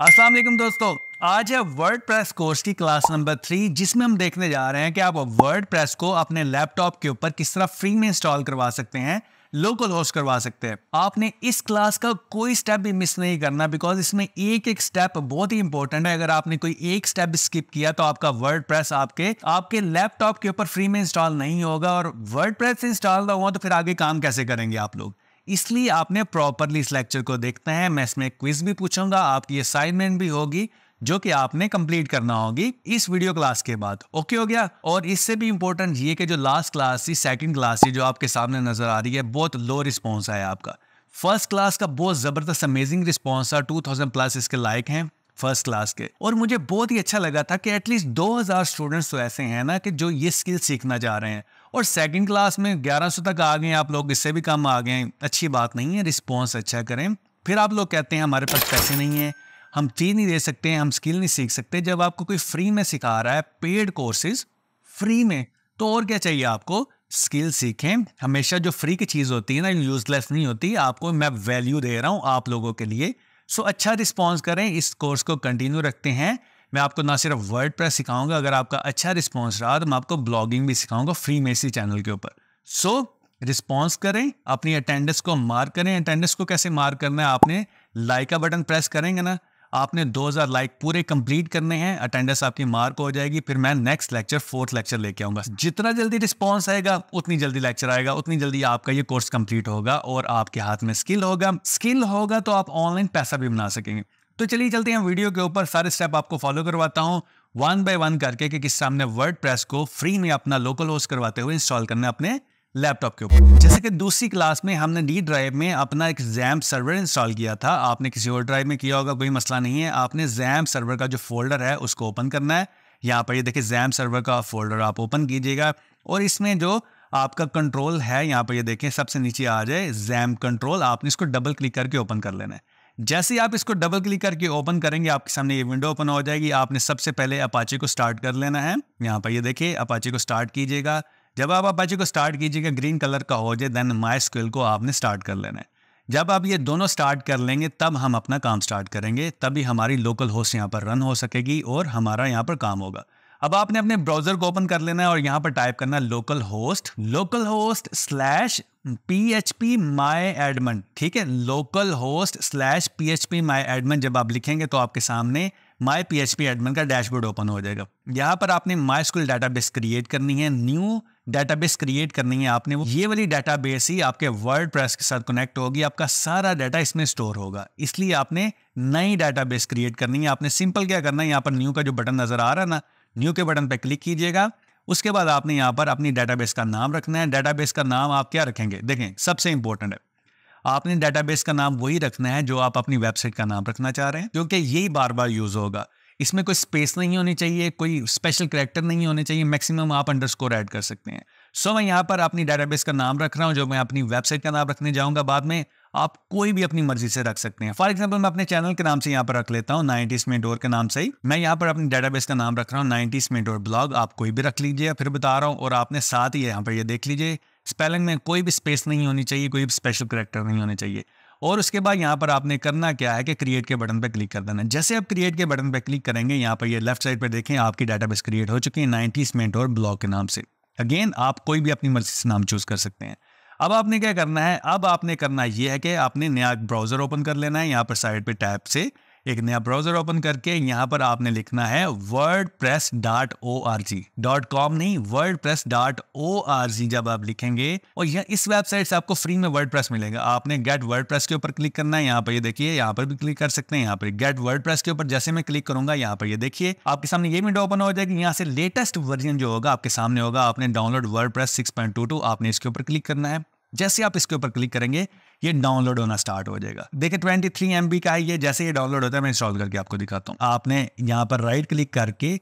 अस्सलाम वालेकुम दोस्तों आज है वर्ड प्रेस कोर्स की क्लास नंबर थ्री जिसमें हम देखने जा रहे हैं कि आप वर्ड प्रेस को अपने लैपटॉप के ऊपर किस तरह फ्री में इंस्टॉल करवा सकते हैं लोकल होस्ट करवा सकते हैं आपने इस क्लास का कोई स्टेप भी मिस नहीं करना बिकॉज इसमें एक एक स्टेप बहुत ही इंपॉर्टेंट है अगर आपने कोई एक स्टेप स्किप किया तो आपका वर्ड प्रेस आपके आपके लैपटॉप के ऊपर फ्री में इंस्टॉल नहीं होगा और वर्ड प्रेस इंस्टॉल हुआ तो फिर आगे काम कैसे करेंगे आप लोग इसलिए आपने प्रॉपरली इस लेक्चर को देखना है मैं इसमें क्विज भी पूछूंगा आपकी असाइनमेंट भी होगी जो कि आपने कंप्लीट करना होगी इस वीडियो क्लास के बाद ओके हो गया और इससे भी इंपॉर्टेंट ये कि जो लास्ट क्लास थी सेकंड क्लास थी जो आपके सामने नजर आ रही है बहुत लो रिस्पॉन्स आया आपका फर्स्ट क्लास का बहुत ज़बरदस्त अमेजिंग रिस्पॉन्स था 2000 प्लस इसके लायक हैं फर्स्ट क्लास के और मुझे बहुत ही अच्छा लगा था कि एटलीस्ट दो स्टूडेंट्स तो ऐसे हैं ना कि जो ये स्किल सीखना चाह रहे हैं और सेकंड क्लास में 1100 तक आ गए आप लोग इससे भी कम आ गए अच्छी बात नहीं है रिस्पॉन्स अच्छा करें फिर आप लोग कहते हैं हमारे पास पैसे नहीं है हम फी नहीं दे सकते हम स्किल नहीं सीख सकते जब आपको कोई फ्री में सिखा रहा है पेड कोर्सेज फ्री में तो और क्या चाहिए आपको स्किल सीखें हमेशा जो फ्री की चीज़ होती है ना यूजलेस नहीं होती आपको मैं वैल्यू दे रहा हूँ आप लोगों के लिए सो अच्छा रिस्पॉन्स करें इस कोर्स को कंटिन्यू रखते हैं मैं आपको ना सिर्फ वर्ड प्रेस सिखाऊंगा अगर आपका अच्छा रिस्पॉन्स रहा तो मैं आपको ब्लॉगिंग भी सिखाऊंगा फ्री में इसी चैनल के ऊपर सो so, रिस्पॉन्स करें अपनी अटेंडेंस को मार्क करें अटेंडेंस को कैसे मार्क करना है आपने लाइक का बटन प्रेस करेंगे ना आपने 2000 लाइक पूरे कंप्लीट करने हैं अटेंडेंस आपकी मार्क हो जाएगी फिर मैं नेक्स्ट लेक्चर फोर्थ लेक्चर लेके आऊँगा जितना जल्दी रिस्पॉन्स आएगा उतनी जल्दी लेक्चर आएगा उतनी जल्दी आपका ये कोर्स कंप्लीट होगा और आपके हाथ में स्किल होगा स्किल होगा तो आप ऑनलाइन पैसा भी बना सकेंगे तो चलिए चलते हैं वीडियो के ऊपर सारे स्टेप आपको फॉलो करवाता हूँ वन बाय वन करके कि किस सामने वर्ड प्रेस को फ्री में अपना लोकल होस्ट करवाते हुए इंस्टॉल करना अपने लैपटॉप के ऊपर जैसे कि दूसरी क्लास में हमने डी ड्राइव में अपना एक जैम सर्वर इंस्टॉल किया था आपने किसी और ड्राइव में किया होगा कोई मसला नहीं है आपने जैम सर्वर का जो फोल्डर है उसको ओपन करना है यहाँ पर ये देखिए जैम सर्वर का फोल्डर आप ओपन कीजिएगा और इसमें जो आपका कंट्रोल है यहाँ पर ये देखें सबसे नीचे आ जाए जैम कंट्रोल आपने इसको डबल क्लिक करके ओपन कर लेना है जैसे ही आप इसको डबल क्लिक करके ओपन करेंगे आपके सामने ये विंडो ओपन हो जाएगी आपने सबसे पहले अपाचे को स्टार्ट कर लेना है यहाँ पर ये देखिए अपाचे को स्टार्ट कीजिएगा जब आप अपाचे को स्टार्ट कीजिएगा ग्रीन कलर का हो जाए देन माई स्किल को आपने स्टार्ट कर लेना है जब आप ये दोनों स्टार्ट कर लेंगे तब हम अपना काम स्टार्ट करेंगे तभी हमारी लोकल होस्ट यहाँ पर रन हो सकेगी और हमारा यहाँ पर काम होगा अब आपने अपने ब्राउजर को ओपन कर लेना है और यहाँ पर टाइप करना है localhost localhost slash P H P my admin ठीक है localhost slash P H P my admin जब आप लिखेंगे तो आपके सामने my P H P admin का डैशबोर्ड ओपन हो जाएगा यहाँ पर आपने माई स्कूल डाटाबेस क्रिएट करनी है न्यू डाटाबेस क्रिएट करनी है आपने वो ये वाली डाटाबेस ही आपके वर्ड प्रेस के साथ कनेक्ट होगी आपका सारा डाटा इसमें स्टोर होगा इसलिए आपने नई डाटाबेस क्रिएट करनी है आपने सिंपल क्या करना है यहाँ पर न्यू का जो बटन नजर आ रहा है ना न्यू के बटन पर क्लिक कीजिएगा उसके बाद आपने यहाँ पर अपनी डेटाबेस का नाम रखना है डेटाबेस का नाम आप क्या रखेंगे देखें सबसे इंपॉर्टेंट है आपने डेटाबेस का नाम वही रखना है जो आप अपनी वेबसाइट का नाम रखना चाह रहे हैं क्योंकि यही बार बार यूज होगा इसमें कोई स्पेस नहीं होनी चाहिए कोई स्पेशल करेक्टर नहीं होने चाहिए मैक्सिमम आप अंडरस्कोर ऐड कर सकते हैं सो so, मैं यहाँ पर अपनी डेटाबेस का नाम रख रहा हूँ जो मैं अपनी वेबसाइट का नाम रखने जाऊँगा बाद में आप कोई भी अपनी मर्जी से रख सकते हैं फॉर एग्जाम्पल मैं अपने चैनल के नाम से यहाँ पर रख लेता हूँ नाइनटीज में डोर के नाम से ही मैं यहाँ पर अपने डेटाबेस का नाम रख रहा हूँ नाइनटीज में डोर ब्लॉग आप कोई भी रख लीजिए फिर बता रहा हूँ और आपने साथ ही यहाँ पर ये देख लीजिए स्पेलिंग में कोई भी स्पेस नहीं होनी चाहिए कोई भी स्पेशल करेक्टर नहीं होने चाहिए और उसके बाद यहाँ पर आपने करना क्या है कि क्रिएट के बटन पर क्लिक कर देना जैसे आप क्रिएट के बटन पर क्लिक करेंगे यहाँ पर ये लेफ्ट साइड पर देखें आपकी डाटा क्रिएट हो चुकी है नाइनटीज में डोर ब्लॉग के नाम से अगेन आप कोई भी अपनी मर्जी से नाम चूज कर सकते हैं अब आपने क्या करना है अब आपने करना यह है कि आपने नया ब्राउज़र ओपन कर लेना है यहाँ पर साइड पे टैप से एक नया ब्राउज़र ओपन करके यहाँ पर आपने लिखना है WordPress dot O R G dot com नहीं WordPress dot O R G जब आप लिखेंगे और यह इस वेबसाइट से आपको फ्री में वर्ड प्रेस मिलेगा आपने गेट वर्ड प्रेस के ऊपर क्लिक करना है यहाँ पर ये यह देखिए यहाँ पर भी क्लिक कर सकते हैं यहाँ पर गेट वर्ड प्रेस के ऊपर जैसे मैं क्लिक करूंगा यहाँ पर ये यह देखिए आपके सामने ये विंडो ओपन हो जाएगी यहाँ से लेटेस्ट वर्जन जो होगा आपके सामने होगा आपने download WordPress six point two two आपने इसके ऊपर क्लिक करना है जैसे आप इसके ऊपर क्लिक करेंगे ये डाउनलोड होना स्टार्ट हो जाएगा देखिए ट्वेंटी थ्री एम बी का है ये जैसे ये डाउनलोड होता है मैं इंस्टॉल करके आपको दिखाता हूँ आपने यहाँ पर राइट क्लिक करके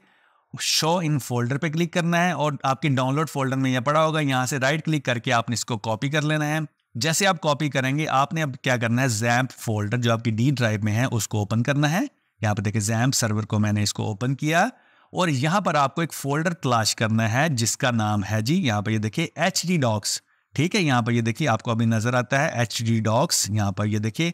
शो इन फोल्डर पे क्लिक करना है और आपके डाउनलोड फोल्डर में यह पड़ा होगा यहाँ से राइट क्लिक करके आपने इसको कॉपी कर लेना है जैसे आप कॉपी करेंगे आपने अब क्या करना है जैम्प फोल्डर जो आपकी डी ड्राइव में है उसको ओपन करना है यहाँ पर देखिए जैम्प सर्वर को मैंने इसको ओपन किया और यहाँ पर आपको एक फोल्डर तलाश करना है जिसका नाम है जी यहाँ पर ये देखिए एच डी डॉक्स ठीक है यहाँ पर ये देखिए आपको अभी नजर आता है एच डी डॉक्स यहाँ पर ये देखिए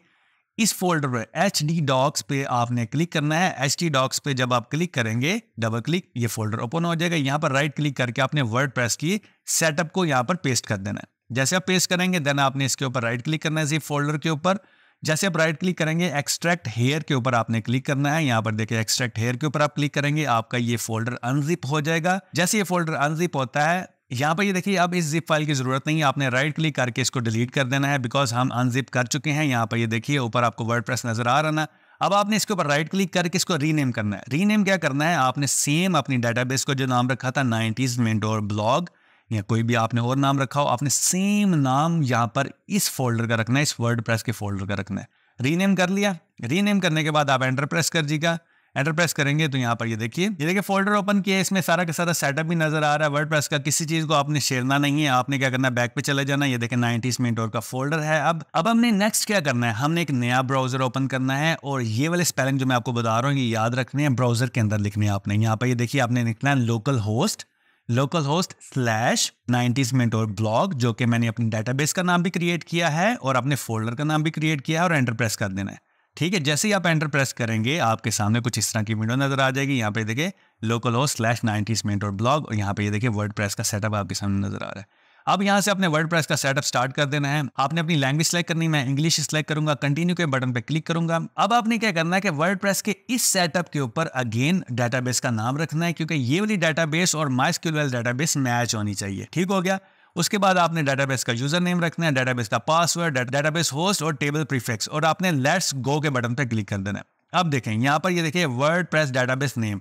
इस फोल्डर पर एच डी डॉक्स पे आपने क्लिक करना है एच डी डॉक्स पे जब आप क्लिक करेंगे डबल क्लिक ये फोल्डर ओपन हो जाएगा यहाँ पर राइट क्लिक करके आपने वर्ड प्रेस की सेटअप को यहाँ पर पेस्ट कर देना है जैसे आप पेस्ट करेंगे देन आपने इसके ऊपर राइट क्लिक करना है इसी फोल्डर के ऊपर जैसे आप राइट क्लिक करेंगे एक्सट्रैक्ट हेयर के ऊपर आपने क्लिक करना है यहाँ पर देखिए एक्सट्रैक्ट हेयर के ऊपर आप क्लिक करेंगे आपका ये फोल्डर अनजिप हो जाएगा जैसे ये फोल्डर अनजिप होता है यहाँ पर ये देखिए अब इस जिप फाइल की ज़रूरत नहीं है आपने राइट क्लिक करके इसको डिलीट कर देना है बिकॉज हम अनजिप कर चुके हैं यहाँ पर ये देखिए ऊपर आपको वर्ड नज़र आ रहा ना अब आपने इसके ऊपर राइट क्लिक करके इसको रीनेम करना है रीनेम क्या करना है आपने सेम अपनी डेटाबेस को जो नाम रखा था नाइनटीज मेंटोर ब्लॉग या कोई भी आपने और नाम रखा हो आपने सेम नाम यहाँ पर इस फोल्डर का रखना है इस वर्ड के फोल्डर का रखना है रीनेम कर लिया रीनेम करने के बाद आप एंटर प्रेस कर दीजिएगा एंटर प्रेस करेंगे तो यहाँ पर ये देखिए ये देखिए फोल्डर ओपन किया इसमें सारा का सारा सेटअप भी नजर आ रहा है वर्ड का किसी चीज को आपने शेरना नहीं है आपने क्या करना है बैक पे चले जाना ये देखिए नाइनटीज मिनट का फोल्डर है अब अब हमने नेक्स्ट क्या करना है हमने एक नया ब्राउजर ओपन करना है और ये वाले स्पेलिंग जो मैं आपको बता रहा हूँ ये याद रखने हैं ब्राउजर के अंदर लिखने हैं आपने यहाँ पर ये देखिए आपने लिखना है localhost localhost slash nineties mentor blog जो कि मैंने अपने डेटाबेस का नाम भी क्रिएट किया है और अपने फोल्डर का नाम भी क्रिएट किया है और एंटर प्रेस कर देना है ठीक है जैसे ही आप एंटर प्रेस करेंगे आपके सामने कुछ इस तरह की विंडो नजर आ जाएगी यहाँ पे देखिए लोकल हो स्लैश नाइनटीज मेंट और ब्लॉग और यहाँ पे ये देखिए वर्ड प्रेस का सेटअप आपके सामने नजर आ रहा है अब यहाँ से अपने वर्ड प्रेस का सेटअप स्टार्ट कर देना है आपने अपनी लैंग्वेज सेलेक्ट करनी मैं इंग्लिश सेलेक्ट करूंगा कंटिन्यू के बटन पर क्लिक करूंगा अब आपने क्या करना है कि वर्ड प्रेस के इस सेटअप के ऊपर अगेन डाटा का नाम रखना है क्योंकि ये वाली डाटा और माइस्क्यूल डेटाबेस मैच होनी चाहिए ठीक हो गया उसके बाद आपने डेटाबेस का यूजर नेम रखना है डाटाबेस का पासवर्ड डाटाबेस होस्ट और टेबल प्रीफिक्स और आपने लेट्स गो के बटन पर क्लिक कर देना है अब देखें यहाँ पर ये यह देखिए WordPress database name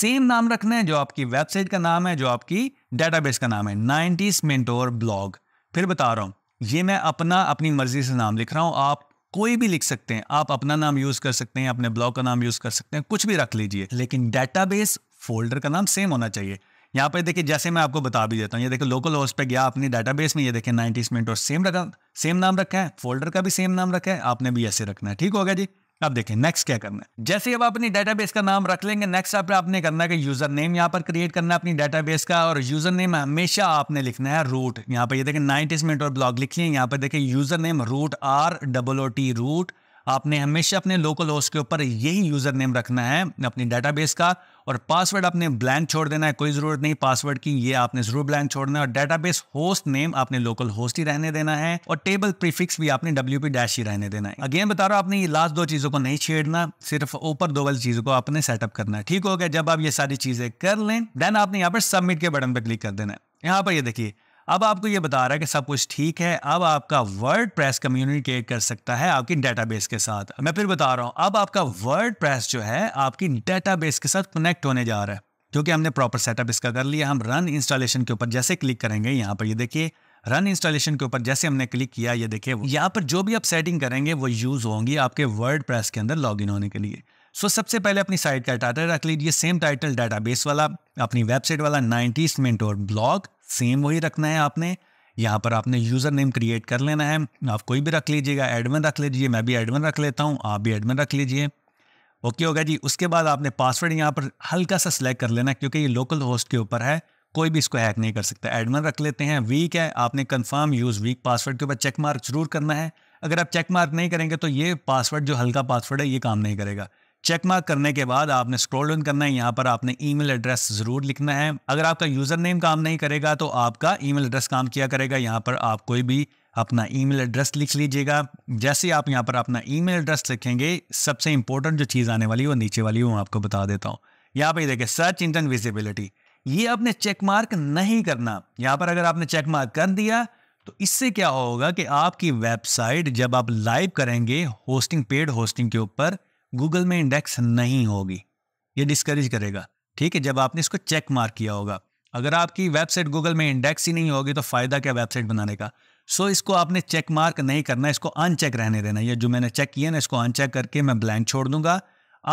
same नाम रखना है जो आपकी वेबसाइट का नाम है जो आपकी डाटाबेस का नाम है नाइनटीज मेंटोर ब्लॉग फिर बता रहा हूँ ये मैं अपना अपनी मर्जी से नाम लिख रहा हूँ आप कोई भी लिख सकते हैं आप अपना नाम यूज कर सकते हैं अपने ब्लॉग का नाम यूज कर सकते हैं कुछ भी रख लीजिए लेकिन डाटाबेस फोल्डर का नाम सेम होना चाहिए यहाँ पर देखिए जैसे मैं आपको बता भी देता हूँ ये देखिए लोकल होस्ट पे गया अपनी डेटाबेस में ये देखिए नाइनटीज मिनट और सेम रखा सेम नाम रखा है फोल्डर का भी सेम नाम रखा है आपने भी ऐसे रखना है ठीक हो गया जी अब देखें नेक्स्ट क्या करना है जैसे अब अपनी डेटाबेस का नाम रख लेंगे नेक्स्ट आप आपने करना है कि यूजर नेम यहाँ पर क्रिएट करना है अपनी डेटाबेस का और यूजर नेम हमेशा आपने लिखना है रूट यहाँ पर ये देखें नाइनटीज मिनट और ब्लॉग लिख लिखिए यहाँ पर देखें user name root R double O T root आपने हमेशा अपने लोकल होस्ट के ऊपर यही यूजर नेम रखना है अपनी डेटाबेस का और पासवर्ड आपने ब्लैंक छोड़ देना है कोई ज़रूरत नहीं पासवर्ड की ये आपने ज़रूर ब्लैंक छोड़ना है और डेटाबेस होस्ट नेम आपने लोकल होस्ट ही रहने देना है और टेबल प्रीफिक्स भी आपने डब्ल्यू डैश ही रहने देना है अगेन बता रहा हूँ आपने ये लास्ट दो चीज़ों को नहीं छेड़ना सिर्फ ऊपर दो वाली चीज़ों को आपने सेटअप करना है ठीक हो गया जब आप ये सारी चीज़ें कर लें देन आपने यहाँ पर सबमिट के बटन पर क्लिक कर देना है यहाँ पर ये देखिए अब आपको ये बता रहा है कि सब कुछ ठीक है अब आपका वर्ड प्रेस कम्युनिकेट कर सकता है आपकी डेटाबेस के साथ मैं फिर बता रहा हूँ अब आपका वर्ड प्रेस जो है आपकी डेटाबेस के साथ कनेक्ट होने जा रहा है क्योंकि हमने प्रॉपर सेटअप इसका कर लिया हम रन इंस्टॉलेशन के ऊपर जैसे क्लिक करेंगे यहाँ पर ये देखिए रन इंस्टॉलेशन के ऊपर जैसे हमने क्लिक किया ये देखिए यहाँ पर जो भी आप सेटिंग करेंगे वो यूज़ होंगी आपके वर्ड प्रेस के अंदर लॉग होने के लिए सो so, सबसे पहले अपनी साइट का टाइटल रख लीजिए सेम टाइटल डाटा वाला अपनी वेबसाइट वाला nineties mentor blog same वही रखना है आपने यहाँ पर आपने यूज़र नेम क्रिएट कर लेना है आप कोई भी रख लीजिएगा एडमिन रख लीजिए मैं भी एडमिन रख लेता हूँ आप भी एडमिन रख लीजिए ओके होगा जी उसके बाद आपने पासवर्ड यहाँ पर हल्का सा सिलेक्ट कर लेना क्योंकि ये लोकल होस्ट के ऊपर है कोई भी इसको हैक नहीं कर सकता एडमिन रख लेते हैं वीक है आपने कन्फर्म यूज़ वीक पासवर्ड के ऊपर चेक मार्क जरूर करना है अगर आप चेक मार्क नहीं करेंगे तो ये पासवर्ड जो हल्का पासवर्ड है ये काम नहीं करेगा चेक मार्क करने के बाद आपने स्क्रॉल डाउन करना है यहाँ पर आपने ईमेल एड्रेस जरूर लिखना है अगर आपका यूजर नेम काम नहीं करेगा तो आपका ईमेल एड्रेस काम किया करेगा यहाँ पर आप कोई भी अपना ईमेल एड्रेस लिख लीजिएगा जैसे आप यहाँ पर अपना ईमेल एड्रेस लिखेंगे सबसे इंपॉर्टेंट जो चीज़ आने वाली है वो नीचे वाली वो आपको बता देता हूँ यहाँ पर देखें सर्च इंजन विजिबिलिटी ये आपने चेक मार्क नहीं करना यहाँ पर अगर आपने चेक मार्क कर दिया तो इससे क्या होगा कि आपकी वेबसाइट जब आप लाइव करेंगे होस्टिंग पेड होस्टिंग के ऊपर गूगल में इंडेक्स नहीं होगी ये डिस्करेज करेगा ठीक है जब आपने इसको चेक मार्क किया होगा अगर आपकी वेबसाइट गूगल में इंडेक्स ही नहीं होगी तो फ़ायदा क्या वेबसाइट बनाने का सो so, इसको आपने चेक मार्क नहीं करना इसको अनचेक रहने देना ये जो मैंने चेक किया ना इसको अनचेक करके मैं ब्लैंक छोड़ दूंगा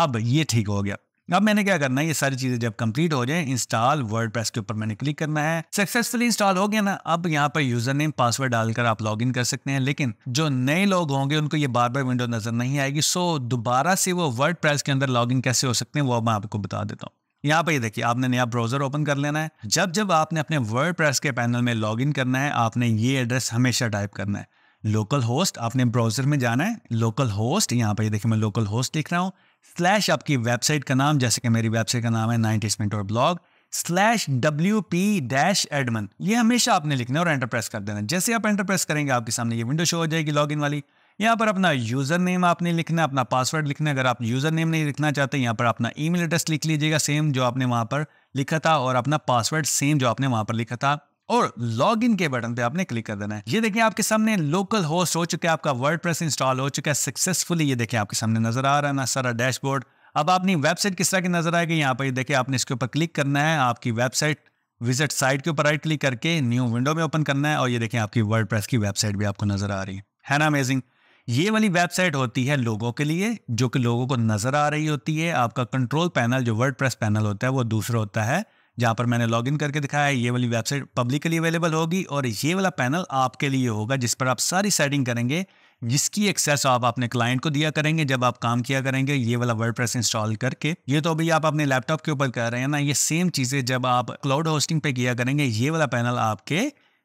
अब ये ठीक हो गया अब मैंने क्या करना है ये सारी चीज़ें जब कंप्लीट हो जाए इंस्टॉल वर्ड के ऊपर मैंने क्लिक करना है सक्सेसफुली इंस्टॉल हो गया ना अब यहाँ पर यूजर नेम पासवर्ड डालकर आप लॉग इन कर सकते हैं लेकिन जो नए लोग होंगे उनको ये बार बार विंडो नजर नहीं आएगी सो दोबारा से वो वर्ड के अंदर लॉग इन कैसे हो सकते हैं वो मैं आपको बता देता हूँ यहाँ पर ये देखिए आपने नया ब्राउजर ओपन कर लेना है जब जब आपने अपने वर्ड के पैनल में लॉग इन करना है आपने ये एड्रेस हमेशा टाइप करना है लोकल होस्ट आपने ब्राउजर में जाना है लोकल होस्ट यहाँ पर देखिए मैं लोकल होस्ट लिख रहा हूँ स्लैश आपकी वेबसाइट का नाम जैसे कि मेरी वेबसाइट का नाम है nineties mentor blog slash W P dash admin ये हमेशा आपने लिखना है और एंटर प्रेस कर देना जैसे आप एंटर प्रेस करेंगे आपके सामने ये विंडो शो हो जाएगी लॉगिन वाली यहाँ पर अपना यूज़र नेम आपने लिखना है अपना पासवर्ड लिखना है अगर आप यूज़र नेम नहीं लिखना चाहते यहाँ पर अपना ईमेल एड्रेस लिख लीजिएगा सेम जो आपने वहाँ पर लिखा था और अपना पासवर्ड सेम जो आपने वहाँ पर लिखा था और लॉग इन के बटन पे आपने क्लिक कर देना है ये देखें आपके सामने लोकल होस्ट हो चुका है आपका वर्ड इंस्टॉल हो चुका है सक्सेसफुली ये देखें आपके सामने नजर आ रहा है ना सारा डैशबोर्ड अब आपने वेबसाइट किस तरह की नजर आएगी यहाँ पर देखिए आपने इसके ऊपर क्लिक करना है आपकी वेबसाइट विजिट साइट के ऊपर राइट क्लिक करके न्यू विंडो में ओपन करना है और ये देखें आपकी वर्ड की वेबसाइट भी आपको नजर आ रही है है ना अमेजिंग ये वाली वेबसाइट होती है लोगों के लिए जो कि लोगों को नजर आ रही होती है आपका कंट्रोल पैनल जो वर्ड पैनल होता है वो दूसरा होता है जहाँ पर मैंने लॉग करके दिखाया है ये वाली वेबसाइट पब्लिकली अवेलेबल होगी और ये वाला पैनल आपके लिए होगा जिस पर आप सारी सेटिंग करेंगे जिसकी एक्सेस आप अपने क्लाइंट को दिया करेंगे जब आप काम किया करेंगे ये वाला वर्डप्रेस इंस्टॉल करके ये तो अभी आप अपने लैपटॉप के ऊपर कर रहे हैं ना ये सेम चीज़ें जब आप क्लाउड होस्टिंग पे किया करेंगे ये वाला पैनल आपके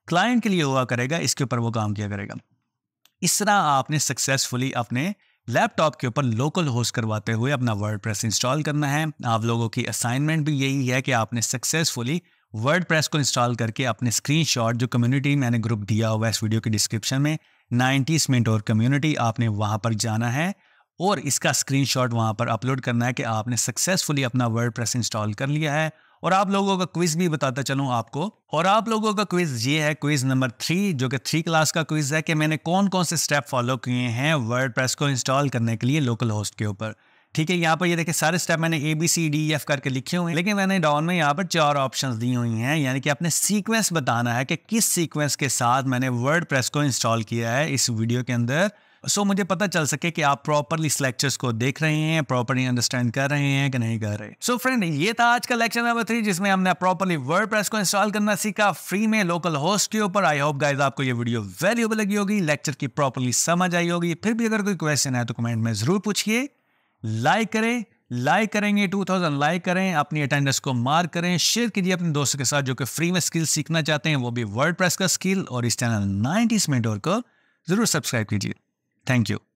क्लाइंट के लिए हुआ करेगा इसके ऊपर वो काम किया करेगा इस तरह आपने सक्सेसफुली अपने लैपटॉप के ऊपर लोकल होस्ट करवाते हुए अपना वर्ड इंस्टॉल करना है आप लोगों की असाइनमेंट भी यही है कि आपने सक्सेसफुली वर्ड को इंस्टॉल करके अपने स्क्रीनशॉट जो कम्युनिटी मैंने ग्रुप दिया हुआ है इस वीडियो के डिस्क्रिप्शन में मिनट और कम्युनिटी आपने वहाँ पर जाना है और इसका स्क्रीनशॉट वहाँ पर अपलोड करना है कि आपने सक्सेसफुली अपना वर्ड इंस्टॉल कर लिया है और आप लोगों का क्विज भी बताता चलूं आपको और आप लोगों का क्विज ये है क्विज नंबर थ्री जो कि थ्री क्लास का क्विज है कि मैंने कौन कौन से स्टेप फॉलो किए हैं वर्ड प्रेस को इंस्टॉल करने के लिए लोकल होस्ट के ऊपर ठीक है यहाँ पर ये देखिए सारे स्टेप मैंने A B C D F करके लिखे हुए हैं लेकिन मैंने डाउन में यहाँ पर चार ऑप्शंस दी हुई हैं यानी कि आपने सीक्वेंस बताना है कि किस सीक्वेंस के साथ मैंने वर्ड प्रेस को इंस्टॉल किया है इस वीडियो के अंदर सो मुझे पता चल सके कि आप प्रॉपरली इस लेक्चर्स को देख रहे हैं प्रॉपरली अंडरस्टैंड कर रहे हैं कि नहीं कर रहे सो so, फ्रेंड ये था आज का लेक्चर नंबर थ्री जिसमें हमने प्रॉपरली वर्ड को इंस्टॉल करना सीखा फ्री में लोकल होस्ट के ऊपर आई होप गाइज आपको ये वीडियो वैल्यूबल लगी होगी लेक्चर की प्रॉपरली समझ आई होगी फिर भी अगर कोई क्वेश्चन है तो कमेंट में जरूर पूछिए लाइक करें लाइक करेंगे 2000 लाइक करें अपनी अटेंडेंस को मार करें शेयर कीजिए अपने दोस्तों के साथ जो कि फ्री में स्किल सीखना चाहते हैं वो भी वर्ड का स्किल और इस चैनल नाइनटीज मेंटोर को जरूर सब्सक्राइब कीजिए Thank you.